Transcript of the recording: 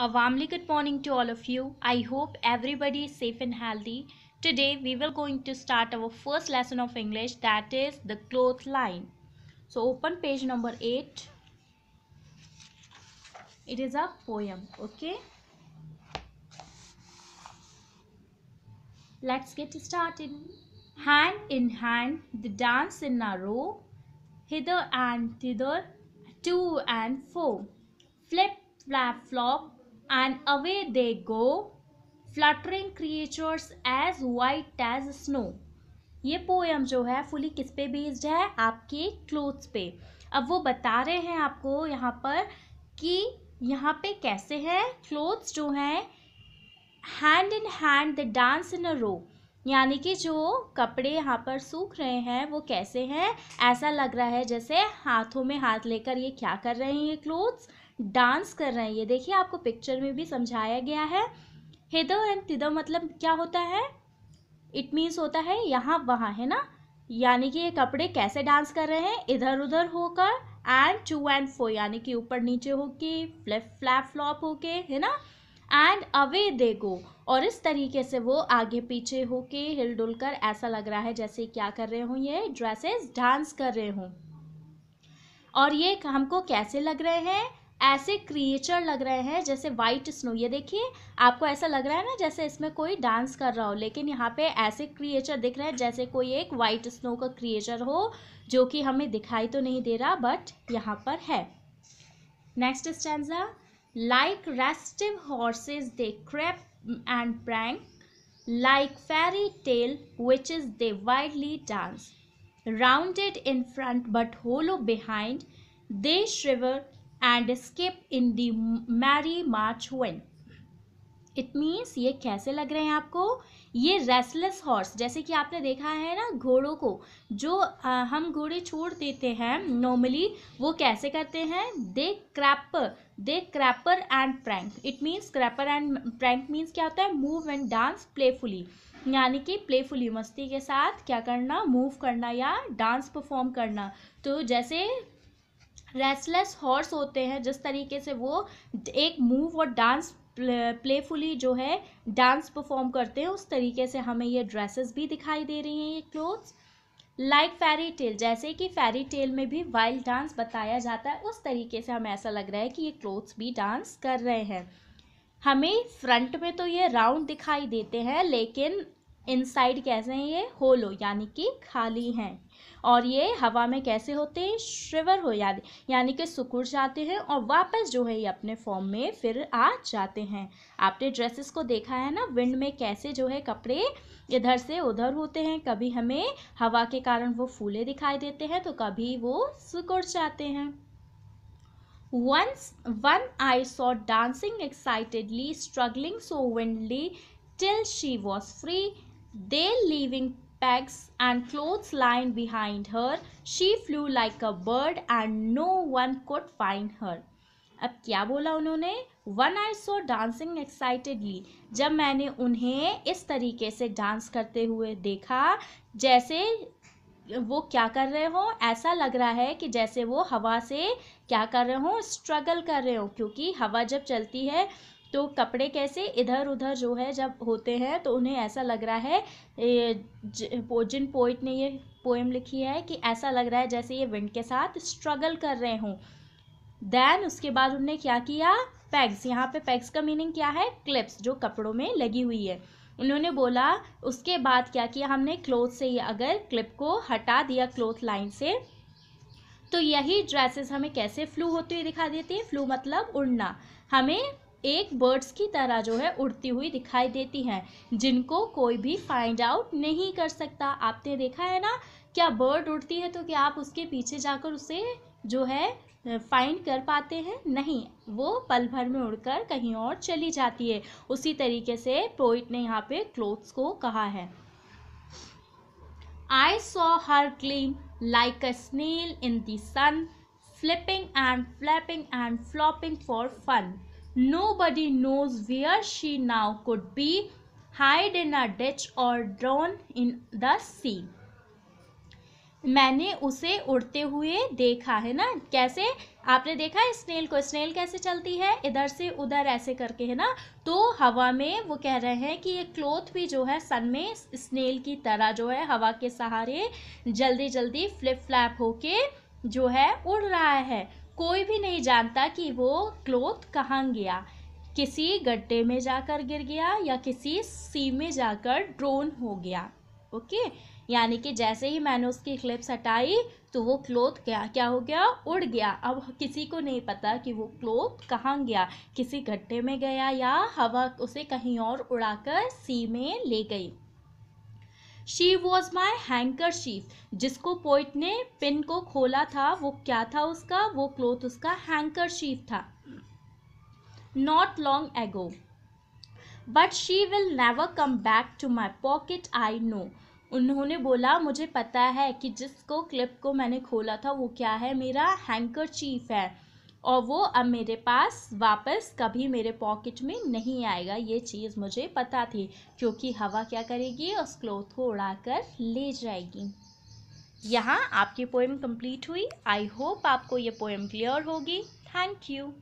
A warmly good morning to all of you. I hope everybody is safe and healthy. Today we will going to start our first lesson of English that is the cloth line. So open page number 8. It is a poem, okay? Let's get started. Hand in hand, the dance in a row, hither and thither, two and four. Flip, flap, flop, and away they go fluttering creatures as white as snow ये poem जो है fully किस पे based है आपके clothes पे अब वो बता रहे हैं आपको यहाँ पर कि यहाँ पे कैसे हैं क्लोथ्स जो हैं hand in hand the dance in a row यानी कि जो कपड़े यहाँ पर सूख रहे हैं वो कैसे हैं ऐसा लग रहा है जैसे हाथों में हाथ लेकर ये क्या कर रहे हैं ये क्लोथ्स डांस कर रहे हैं ये देखिए आपको पिक्चर में भी समझाया गया है हिदो एंड तिदो मतलब क्या होता है इट मीन्स होता है यहाँ वहाँ है ना यानी कि ये कपड़े कैसे डांस कर रहे हैं इधर उधर होकर एंड टू एंड फो यानी कि ऊपर नीचे होके फ्लिप फ्लैप फ्लॉप होके है ना एंड अवे दे गो और इस तरीके से वो आगे पीछे होके हिल डुल कर ऐसा लग रहा है जैसे क्या कर रहे हों ये ड्रेसेस डांस कर रहे हों और ये हमको कैसे लग रहे हैं ऐसे क्रिएचर लग रहे हैं जैसे वाइट स्नो ये देखिए आपको ऐसा लग रहा है ना जैसे इसमें कोई डांस कर रहा हो लेकिन यहाँ पे ऐसे क्रिएचर दिख रहे हैं जैसे कोई एक वाइट स्नो का क्रिएचर हो जो कि हमें दिखाई तो नहीं दे रहा बट यहाँ पर है next stand like restive horses they क्रैप and prance like fairy tale which is they widely dance rounded in front but hollow behind they shiver and skip in the merry march one it means ये कैसे लग रहे हैं आपको ये restless horse जैसे कि आपने देखा है ना घोड़ों को जो आ, हम घोड़े छोड़ देते हैं नॉर्मली वो कैसे करते हैं they caper they caper and prance it means caper and prance means क्या होता है मूव एंड डांस प्लेफुली यानी कि प्लेफुली मस्ती के साथ क्या करना मूव करना या डांस परफॉर्म करना तो जैसे रेस्टलेस हॉर्स होते हैं जिस तरीके से वो एक मूव और डांस प्लेफुली जो है डांस परफॉर्म करते हैं उस तरीके से हमें ये ड्रेसेस भी दिखाई दे रही हैं ये क्लोथ्स लाइक फैरी टेल जैसे कि फैरी टेल में भी वाइल्ड डांस बताया जाता है उस तरीके से हमें ऐसा लग रहा है कि ये क्लोथ्स भी डांस कर रहे हैं हमें फ्रंट में तो ये राउंड दिखाई देते हैं लेकिन इनसाइड कैसे हैं ये होलो यानी कि खाली हैं और ये हवा में कैसे होते हैं श्रिवर हो जाते यानी कि सुकुड़ जाते हैं और वापस जो है ये अपने फॉर्म में फिर आ जाते हैं आपने ड्रेसेस को देखा है ना विंड में कैसे जो है कपड़े इधर से उधर होते हैं कभी हमें हवा के कारण वो फूले दिखाई देते हैं तो कभी वो सुकुड़ जाते हैं once one i saw dancing excitedly struggling so wildly till she was free they leaving pegs and clothes lying behind her. She flew like a bird and no one could find her. अब क्या बोला उन्होंने one I saw dancing excitedly जब मैंने उन्हें इस तरीके से डांस करते हुए देखा जैसे वो क्या कर रहे हो ऐसा लग रहा है कि जैसे वो हवा से क्या कर रहे हो स्ट्रगल कर रहे हो क्योंकि हवा जब चलती है तो कपड़े कैसे इधर उधर जो है जब होते हैं तो उन्हें ऐसा लग रहा है जिन पोइट ने ये पोएम लिखी है कि ऐसा लग रहा है जैसे ये विंड के साथ स्ट्रगल कर रहे हों देन उसके बाद उनने क्या किया पैग्स यहाँ पे पैग्स का मीनिंग क्या है क्लिप्स जो कपड़ों में लगी हुई है उन्होंने बोला उसके बाद क्या किया हमने क्लोथ से अगर क्लिप को हटा दिया क्लोथ लाइन से तो यही ड्रेसेस हमें कैसे फ्लू होती हुई दिखा देती है फ्लू मतलब उड़ना हमें एक बर्ड्स की तरह जो है उड़ती हुई दिखाई देती हैं जिनको कोई भी फाइंड आउट नहीं कर सकता आपने देखा है ना क्या बर्ड उड़ती है तो क्या आप उसके पीछे जाकर उसे जो है फाइंड कर पाते हैं नहीं वो पल भर में उड़कर कहीं और चली जाती है उसी तरीके से पोइट ने यहाँ पे क्लोथ्स को कहा है I saw her climb like a snail in then flipping and flapping and flopping for fun Nobody knows where she now could be, hide in a ditch or drown in the sea. मैंने उसे उड़ते हुए देखा है ना कैसे आपने देखा है स्नेल को स्नेल कैसे चलती है इधर से उधर ऐसे करके है ना तो हवा में वो कह रहे हैं कि ये क्लोथ भी जो है सन में स्नेल की तरह जो है हवा के सहारे जल्दी जल्दी फ्लिप फ्लैप होके जो है उड़ रहा है कोई भी नहीं जानता कि वो क्लोथ कहाँ गया किसी गड्ढे में जाकर गिर गया या किसी सी में जाकर ड्रोन हो गया ओके यानी कि जैसे ही मैंने उसकी क्लिप्स हटाई तो वो क्लोथ क्या क्या हो गया उड़ गया अब किसी को नहीं पता कि वो क्लोथ कहाँ गया किसी गड्ढे में गया या हवा उसे कहीं और उड़ाकर सी में ले गई she was my handkerchief जिसको पोइट ने पिन को खोला था वो क्या था उसका वो क्लोथ उसका हैंकर शीफ था not long ago but she will never come back to my pocket I know उन्होंने बोला मुझे पता है कि जिसको क्लिप को मैंने खोला था वो क्या है मेरा हैंकर है और वो अब मेरे पास वापस कभी मेरे पॉकेट में नहीं आएगा ये चीज़ मुझे पता थी क्योंकि हवा क्या करेगी उस क्लोथ को उड़ाकर ले जाएगी यहाँ आपकी पोएम कंप्लीट हुई आई होप आपको ये पोएम क्लियर होगी थैंक यू